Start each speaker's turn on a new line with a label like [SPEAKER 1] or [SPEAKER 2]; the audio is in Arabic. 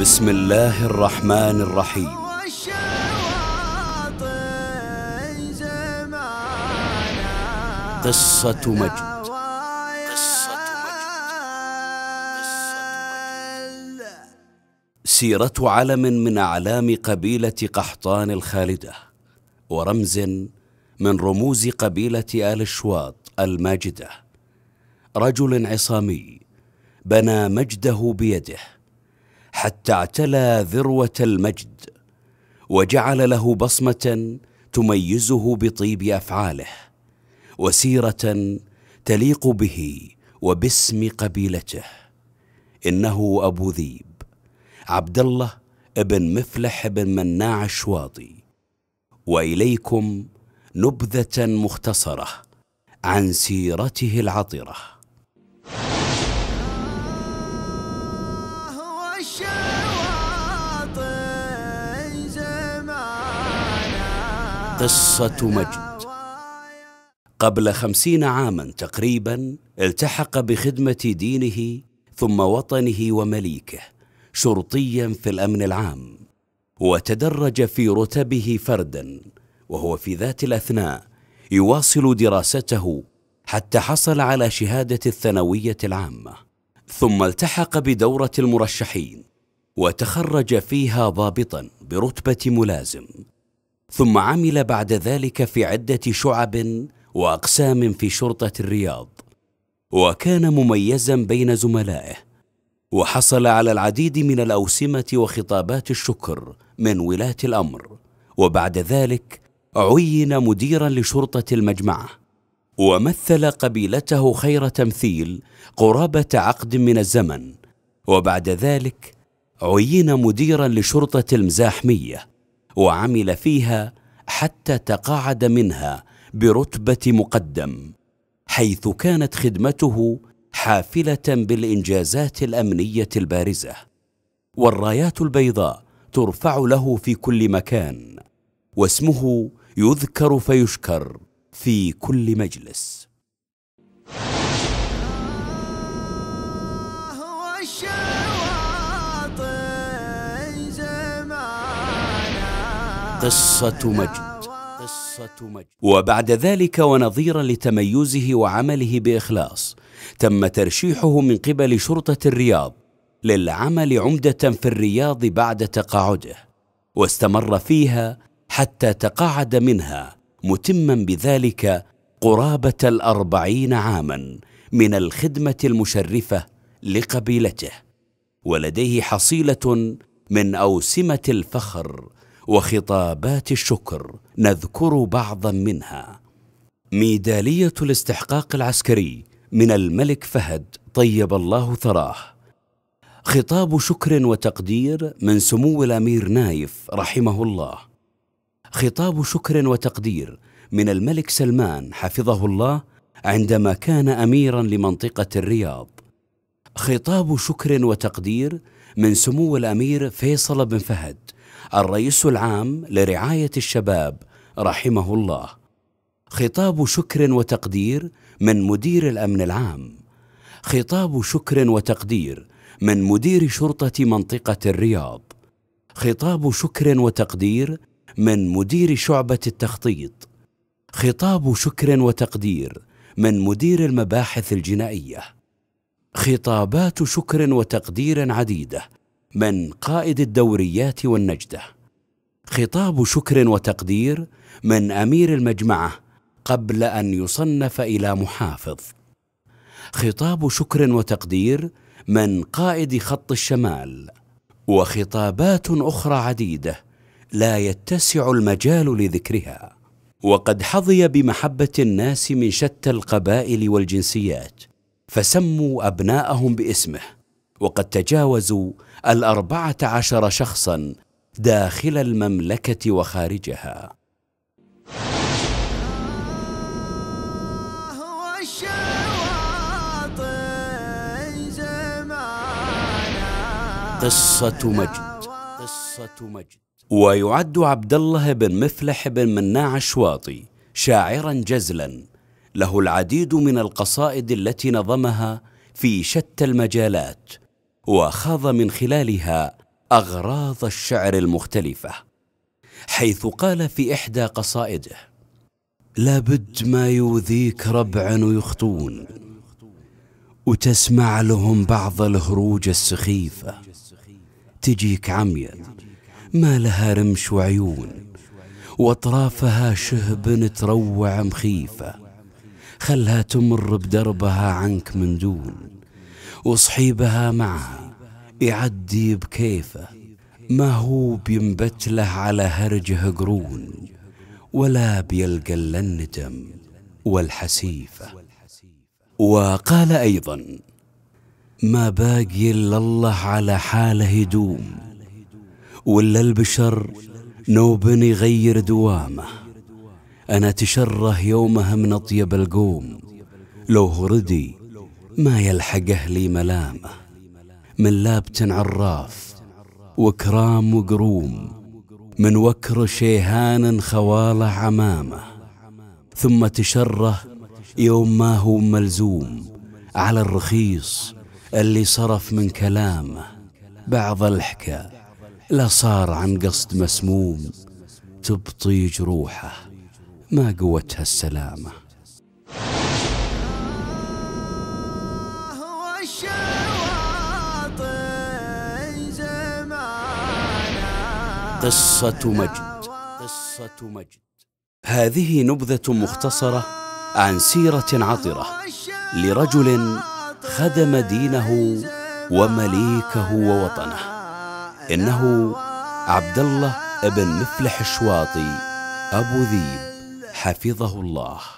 [SPEAKER 1] بسم الله الرحمن الرحيم قصة مجد قصة مجد سيرة علم من أعلام قبيلة قحطان الخالدة ورمز من رموز قبيلة آل الشواط الماجدة رجل عصامي بنى مجده بيده حتى اعتلى ذروه المجد وجعل له بصمه تميزه بطيب افعاله وسيره تليق به وباسم قبيلته انه ابو ذيب عبد الله بن مفلح بن مناع الشواطي واليكم نبذه مختصره عن سيرته العطره قصة مجد قبل خمسين عاما تقريبا التحق بخدمة دينه ثم وطنه ومليكه شرطيا في الأمن العام وتدرج في رتبه فردا وهو في ذات الأثناء يواصل دراسته حتى حصل على شهادة الثانوية العامة ثم التحق بدورة المرشحين وتخرج فيها ضابطا برتبة ملازم ثم عمل بعد ذلك في عده شعب واقسام في شرطه الرياض وكان مميزا بين زملائه وحصل على العديد من الاوسمه وخطابات الشكر من ولاه الامر وبعد ذلك عين مديرا لشرطه المجمعه ومثل قبيلته خير تمثيل قرابه عقد من الزمن وبعد ذلك عين مديرا لشرطه المزاحميه وعمل فيها حتى تقاعد منها برتبه مقدم حيث كانت خدمته حافله بالانجازات الامنيه البارزه والرايات البيضاء ترفع له في كل مكان واسمه يذكر فيشكر في كل مجلس قصة مجد وبعد ذلك ونظيرا لتميزه وعمله بإخلاص تم ترشيحه من قبل شرطة الرياض للعمل عمدة في الرياض بعد تقاعده واستمر فيها حتى تقاعد منها متما بذلك قرابة الأربعين عاما من الخدمة المشرفة لقبيلته ولديه حصيلة من أوسمة الفخر وخطابات الشكر نذكر بعضا منها ميداليه الاستحقاق العسكري من الملك فهد طيب الله ثراه خطاب شكر وتقدير من سمو الامير نايف رحمه الله خطاب شكر وتقدير من الملك سلمان حفظه الله عندما كان اميرا لمنطقه الرياض خطاب شكر وتقدير من سمو الامير فيصل بن فهد الرئيس العام لرعايه الشباب رحمه الله خطاب شكر وتقدير من مدير الامن العام خطاب شكر وتقدير من مدير شرطه منطقه الرياض خطاب شكر وتقدير من مدير شعبه التخطيط خطاب شكر وتقدير من مدير المباحث الجنائيه خطابات شكر وتقدير عديده من قائد الدوريات والنجده خطاب شكر وتقدير من امير المجمعه قبل ان يصنف الى محافظ خطاب شكر وتقدير من قائد خط الشمال وخطابات اخرى عديده لا يتسع المجال لذكرها وقد حظي بمحبه الناس من شتى القبائل والجنسيات فسموا أبناءهم باسمه وقد تجاوزوا الأربعة عشر شخصا داخل المملكة وخارجها قصة مجد قصة مجد ويعد عبد الله بن مفلح بن مناع الشواطي شاعرا جزلا له العديد من القصائد التي نظمها في شتى المجالات وخاض من خلالها اغراض الشعر المختلفه حيث قال في احدى قصائده لابد ما يوذيك ربع ويخطون وتسمع لهم بعض الهروج السخيفة تجيك عمية ما لها رمش وعيون واطرافها شهب تروع مخيفه خلها تمر بدربها عنك من دون وصحيبها معها يعدي بكيفه ما هو بينبت له على هرجه قرون ولا بيلقى الندم والحسيفة وقال أيضا ما باقي إلا الله على حاله يدوم ولا البشر نوب يغير دوامه أنا تشره يومها من أطيب القوم لو هردي ما يلحق أهلي ملامه من لابتن عراف وكرام وقروم من وكر شيهان خواله عمامه ثم تشره يوم ما هو ملزوم على الرخيص اللي صرف من كلامه بعض الحكى لا صار عن قصد مسموم تبطي جروحه ما قوتها السلامة آه، قصة مجد قصة مجد هذه نبذة مختصرة عن سيرة عطرة آه، لرجل خدم دينه ومليكه ووطنه إنه عبد الله بن مفلح الشواطي أبو ذيب حفظه الله